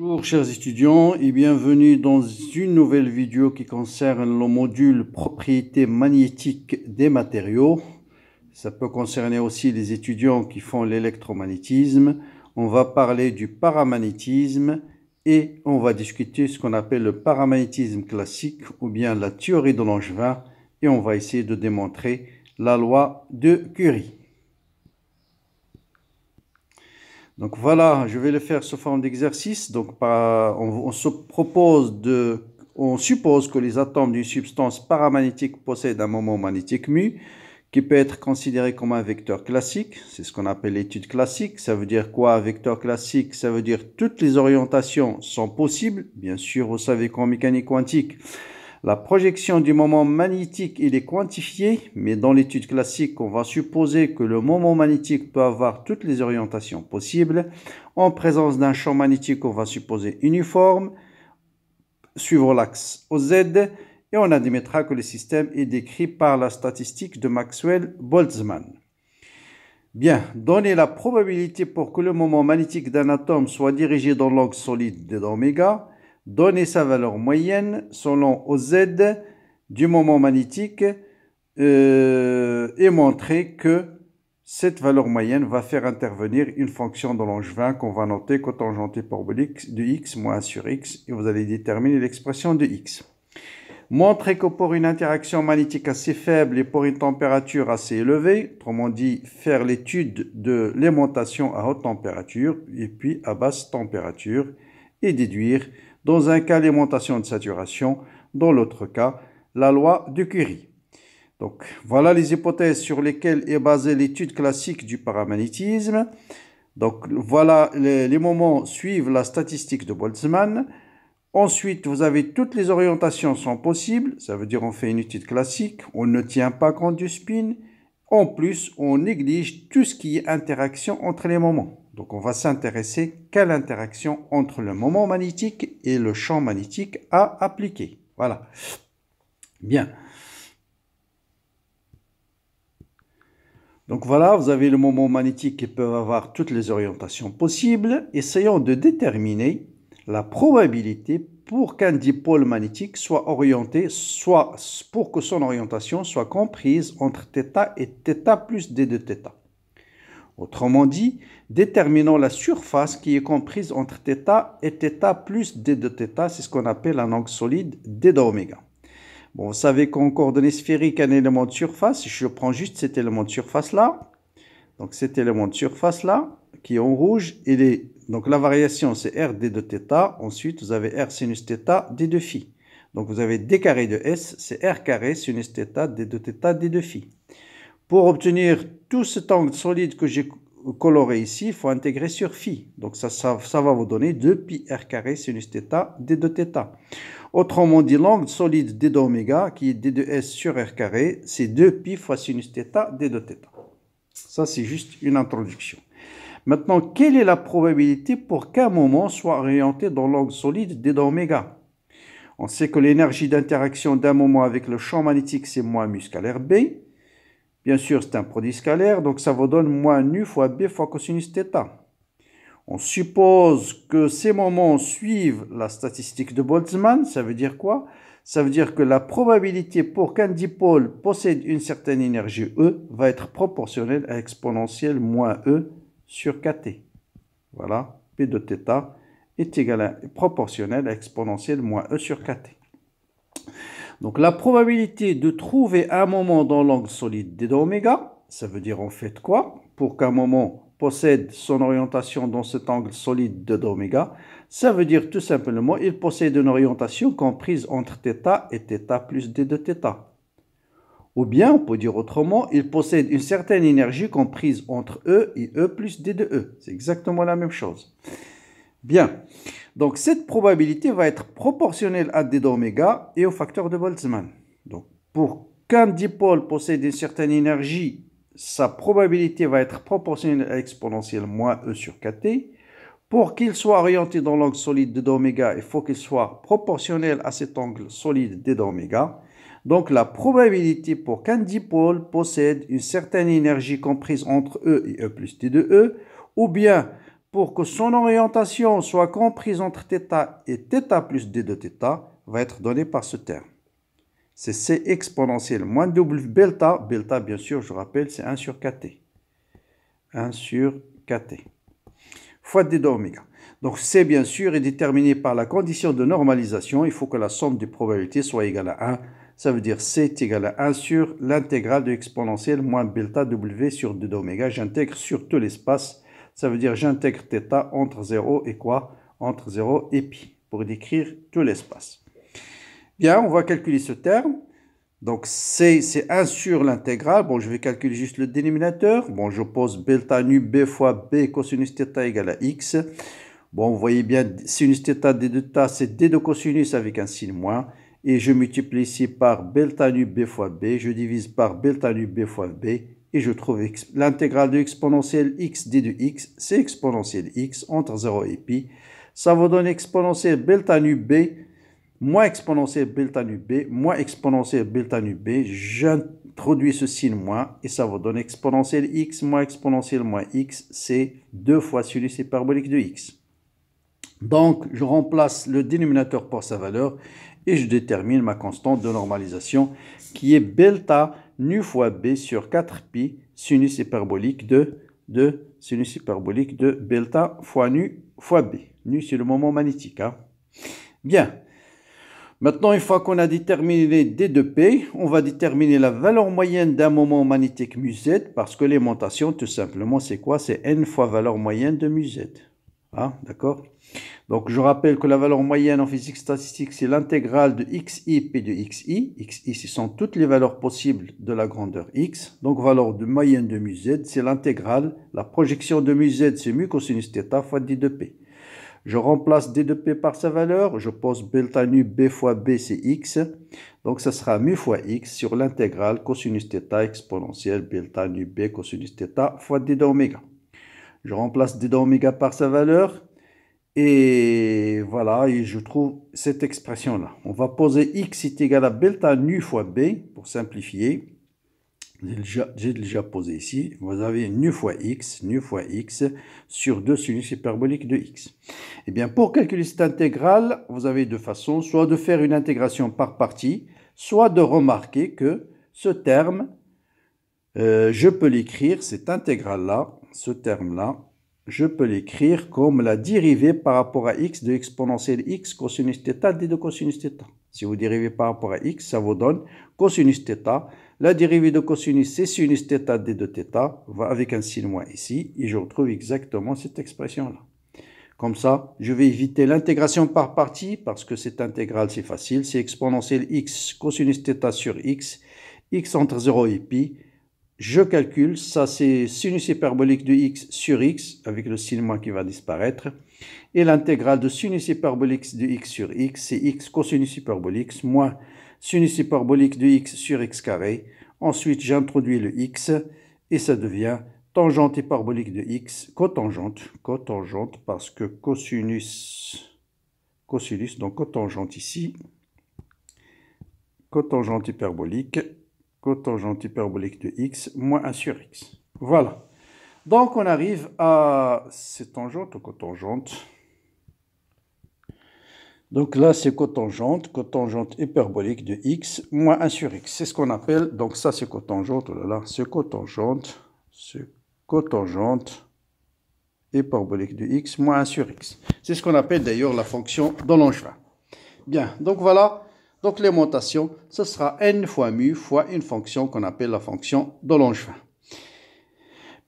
Bonjour chers étudiants et bienvenue dans une nouvelle vidéo qui concerne le module propriété magnétique des matériaux. Ça peut concerner aussi les étudiants qui font l'électromagnétisme. On va parler du paramagnétisme et on va discuter ce qu'on appelle le paramagnétisme classique ou bien la théorie de Langevin et on va essayer de démontrer la loi de Curie. Donc voilà, je vais le faire sous forme d'exercice. Donc on, se propose de, on suppose que les atomes d'une substance paramagnétique possèdent un moment magnétique mu qui peut être considéré comme un vecteur classique. C'est ce qu'on appelle l'étude classique. Ça veut dire quoi vecteur classique Ça veut dire toutes les orientations sont possibles. Bien sûr, vous savez qu'en mécanique quantique, la projection du moment magnétique, il est quantifié, mais dans l'étude classique, on va supposer que le moment magnétique peut avoir toutes les orientations possibles. En présence d'un champ magnétique, on va supposer uniforme, suivant l'axe OZ, et on admettra que le système est décrit par la statistique de Maxwell-Boltzmann. Bien, donner la probabilité pour que le moment magnétique d'un atome soit dirigé dans l'angle solide de l'oméga, donner sa valeur moyenne selon OZ du moment magnétique euh, et montrer que cette valeur moyenne va faire intervenir une fonction de Langevin qu'on va noter cotangente hyperbolique de x moins sur x et vous allez déterminer l'expression de x. Montrer que pour une interaction magnétique assez faible et pour une température assez élevée, autrement dit faire l'étude de l'aimantation à haute température et puis à basse température et déduire dans un cas l'aimantation de saturation, dans l'autre cas la loi de Curie. Donc voilà les hypothèses sur lesquelles est basée l'étude classique du paramagnétisme. Donc voilà les, moments suivent la statistique de Boltzmann. Ensuite, vous avez toutes les orientations sont possibles. Ça veut dire on fait une étude classique, on ne tient pas compte du spin. En plus, on néglige tout ce qui est interaction entre les moments. Donc on va s'intéresser quelle interaction entre le moment magnétique et le champ magnétique à appliquer. Voilà. Bien. Donc voilà, vous avez le moment magnétique qui peut avoir toutes les orientations possibles. Essayons de déterminer la probabilité pour qu'un dipôle magnétique soit orienté, soit pour que son orientation soit comprise entre θ et θ plus d de θ. Autrement dit, déterminons la surface qui est comprise entre θ et θ plus d de θ, c'est ce qu'on appelle un angle solide d d'oméga. Bon, vous savez qu'en coordonnées sphériques, un élément de surface, je prends juste cet élément de surface-là, donc cet élément de surface-là, qui est en rouge, il est, donc la variation c'est r d de θ, ensuite vous avez r sinus d de φ, Donc vous avez d carré de s, c'est r carré sinus d de θ, d de φ. Pour obtenir tout cet angle solide que j'ai coloré ici, il faut intégrer sur phi. Donc ça, ça, va vous donner 2 pi r carré sinus d2 θ. Autrement dit, l'angle solide d qui est d2s sur r carré, c'est 2 pi fois sinus d2 θ. Ça, c'est juste une introduction. Maintenant, quelle est la probabilité pour qu'un moment soit orienté dans l'angle solide d oméga On sait que l'énergie d'interaction d'un moment avec le champ magnétique, c'est moins mu b. Bien sûr, c'est un produit scalaire, donc ça vous donne moins nu fois b fois cosinus θ. On suppose que ces moments suivent la statistique de Boltzmann, ça veut dire quoi Ça veut dire que la probabilité pour qu'un dipôle possède une certaine énergie E va être proportionnelle à exponentielle moins E sur kT. Voilà, P de θ est égal à proportionnelle à exponentielle moins E sur kT. Donc la probabilité de trouver un moment dans l'angle solide d oméga, ça veut dire en fait quoi Pour qu'un moment possède son orientation dans cet angle solide de ça veut dire tout simplement il possède une orientation comprise entre θ et θ plus d de θ. Ou bien, on peut dire autrement, il possède une certaine énergie comprise entre E et E plus D de E. C'est exactement la même chose. Bien. Donc cette probabilité va être proportionnelle à d d'oméga et au facteur de Boltzmann. Donc pour qu'un dipôle possède une certaine énergie, sa probabilité va être proportionnelle à l'exponentielle moins E sur kT. Pour qu'il soit orienté dans l'angle solide d d'oméga, il faut qu'il soit proportionnel à cet angle solide d d'oméga. Donc la probabilité pour qu'un dipôle possède une certaine énergie comprise entre E et E plus T de E, ou bien pour que son orientation soit comprise entre θ et θ plus d de θ, va être donnée par ce terme. C'est c exponentiel moins w delta. Delta, bien sûr, je rappelle, c'est 1 sur kt. 1 sur kt. Fois d de Donc c, bien sûr, est déterminé par la condition de normalisation. Il faut que la somme des probabilités soit égale à 1. Ça veut dire c est égal à 1 sur l'intégrale de exponentielle moins delta w sur d d'oméga. J'intègre sur tout l'espace ça veut dire j'intègre θ entre 0 et quoi Entre 0 et π, pour décrire tout l'espace. Bien, on va calculer ce terme. Donc c'est 1 sur l'intégrale. Bon, je vais calculer juste le dénominateur. Bon, je pose delta nu B fois B cosinus θ égale à X. Bon, vous voyez bien, sinus θ d de θ, c'est D de cosinus avec un signe moins. Et je multiplie ici par delta nu B fois B. Je divise par delta nu B fois B et je trouve l'intégrale de exponentielle x d de x, c'est exponentielle x entre 0 et pi. Ça vous donne exponentielle delta nu b moins exponentielle delta nu b moins exponentielle delta nu b. J'introduis ce signe moins et ça vous donne exponentielle x moins exponentielle moins x, c'est 2 fois celui-ci sinus hyperbolique de x. Donc, je remplace le dénominateur par sa valeur et je détermine ma constante de normalisation qui est delta nu fois b sur 4pi sinus hyperbolique de, de sinus hyperbolique de delta fois nu fois b. Nu, c'est le moment magnétique. Hein. Bien. Maintenant, une fois qu'on a déterminé d de p, on va déterminer la valeur moyenne d'un moment magnétique mu z parce que l'aimantation, tout simplement, c'est quoi C'est n fois valeur moyenne de mu z. Hein, D'accord donc je rappelle que la valeur moyenne en physique statistique, c'est l'intégrale de xi p de xi. xi, ce sont toutes les valeurs possibles de la grandeur x. Donc valeur de moyenne de mu z, c'est l'intégrale. La projection de mu z, c'est mu cosinus θ fois d de p. Je remplace d de p par sa valeur. Je pose delta nu b fois b, c'est x. Donc ça sera mu fois x sur l'intégrale cosinus θ exponentielle delta nu b cosinus θ fois d d'oméga. Je remplace d d'oméga par sa valeur. Et voilà, et je trouve cette expression-là. On va poser x est égal à delta nu fois b, pour simplifier. J'ai déjà, posé ici. Vous avez nu fois x, nu fois x, sur 2 sinus hyperboliques de x. Eh bien, pour calculer cette intégrale, vous avez deux façons. Soit de faire une intégration par partie, soit de remarquer que ce terme, euh, je peux l'écrire, cette intégrale-là, ce terme-là, je peux l'écrire comme la dérivée par rapport à x de exponentielle x cosinus θ d de cosinus θ. Si vous dérivez par rapport à x, ça vous donne cosinus θ. La dérivée de cosinus, c'est sinus θ d de θ, va avec un signe moins ici, et je retrouve exactement cette expression-là. Comme ça, je vais éviter l'intégration par partie, parce que cette intégrale, c'est facile, c'est exponentielle x cosinus θ sur x, x entre 0 et pi, je calcule, ça c'est sinus hyperbolique de x sur x, avec le signe moins qui va disparaître, et l'intégrale de sinus hyperbolique de x sur x, c'est x cosinus hyperbolique moins sinus hyperbolique de x sur x carré. Ensuite, j'introduis le x, et ça devient tangente hyperbolique de x, cotangente, cotangente, parce que cosinus, cosinus, donc cotangente ici, cotangente hyperbolique, cotangente hyperbolique de x moins 1 sur x. Voilà. Donc on arrive à cette tangente, ou cotangente. Donc là, c'est cotangente, cotangente hyperbolique de x moins 1 sur x. C'est ce qu'on appelle, donc ça c'est cotangente, oh là là, c'est cotangente, c'est cotangente hyperbolique de x moins 1 sur x. C'est ce qu'on appelle d'ailleurs la fonction de Langevin. Bien, donc voilà donc l'aimantation, ce sera n fois mu fois une fonction qu'on appelle la fonction de Langevin.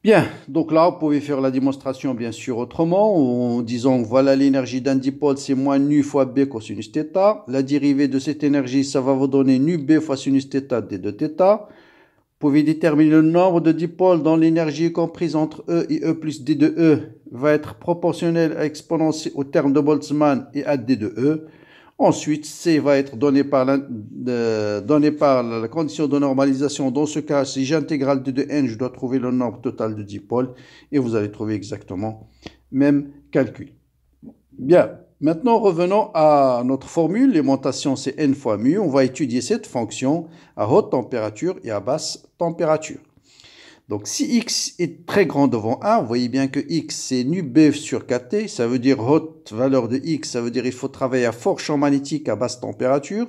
Bien, donc là, vous pouvez faire la démonstration bien sûr autrement, en disant voilà l'énergie d'un dipôle, c'est moins nu fois b cosinus θ. La dérivée de cette énergie, ça va vous donner nu b fois sinus θ d 2 θ. Vous pouvez déterminer le nombre de dipôles dont l'énergie comprise entre E et E plus D 2 E va être proportionnelle à exponentielle au terme de Boltzmann et à D 2 E. Ensuite, C va être donné par la, donné par la condition de normalisation. Dans ce cas, si j'intégrale de 2n, je dois trouver le nombre total de dipôles. Et vous allez trouver exactement même calcul. Bien. Maintenant, revenons à notre formule. L'aimantation, c'est n fois mu. On va étudier cette fonction à haute température et à basse température. Donc si x est très grand devant 1, vous voyez bien que x c'est nu b sur kt, ça veut dire haute valeur de x, ça veut dire il faut travailler à fort champ magnétique à basse température.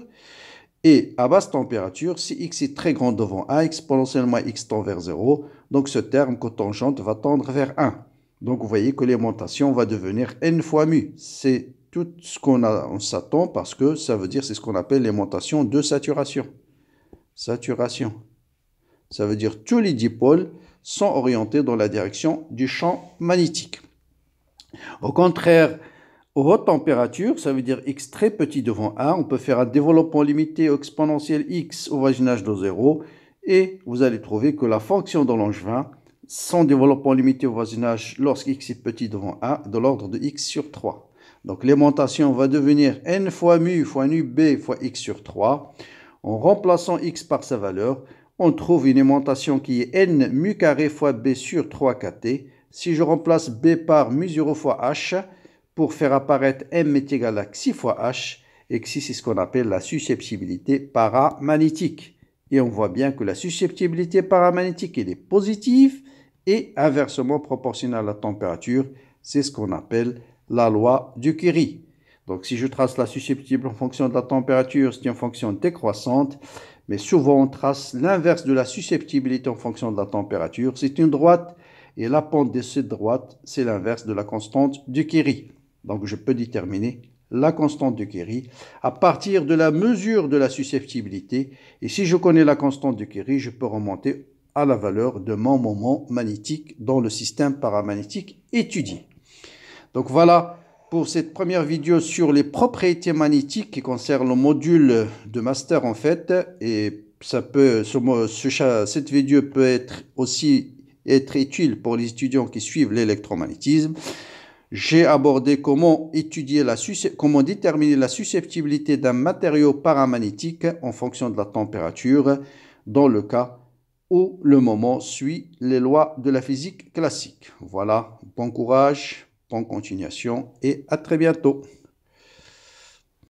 Et à basse température, si x est très grand devant 1, exponentiellement x tend vers 0, donc ce terme cotangente va tendre vers 1. Donc vous voyez que l'aimantation va devenir n fois mu. C'est tout ce qu'on s'attend parce que ça veut dire c'est ce qu'on appelle l'aimantation de saturation. Saturation. Ça veut dire tous les dipôles sont orientés dans la direction du champ magnétique. Au contraire, aux hautes températures, ça veut dire x très petit devant a, on peut faire un développement limité exponentiel x au voisinage de 0, et vous allez trouver que la fonction de Langevin, son développement limité au voisinage lorsqu'x est petit devant a, de l'ordre de x sur 3. Donc l'aimantation va devenir n fois mu fois nu b fois x sur 3. En remplaçant x par sa valeur, on trouve une aimantation qui est n mu carré fois b sur 3kt. Si je remplace b par mu 0 fois h, pour faire apparaître m est égal à xi fois h, et xi c'est ce qu'on appelle la susceptibilité paramagnétique. Et on voit bien que la susceptibilité paramagnétique, elle est positive et inversement proportionnelle à la température. C'est ce qu'on appelle la loi du Curie. Donc si je trace la susceptible en fonction de la température, c'est une fonction décroissante mais souvent on trace l'inverse de la susceptibilité en fonction de la température. C'est une droite, et la pente de cette droite, c'est l'inverse de la constante de Curie. Donc je peux déterminer la constante de Curie à partir de la mesure de la susceptibilité. Et si je connais la constante de Curie, je peux remonter à la valeur de mon moment magnétique dans le système paramagnétique étudié. Donc voilà pour cette première vidéo sur les propriétés magnétiques qui concerne le module de master en fait et ça peut ce, cette vidéo peut être aussi être utile pour les étudiants qui suivent l'électromagnétisme. J'ai abordé comment étudier la comment déterminer la susceptibilité d'un matériau paramagnétique en fonction de la température dans le cas où le moment suit les lois de la physique classique. Voilà, bon courage en continuation et à très bientôt.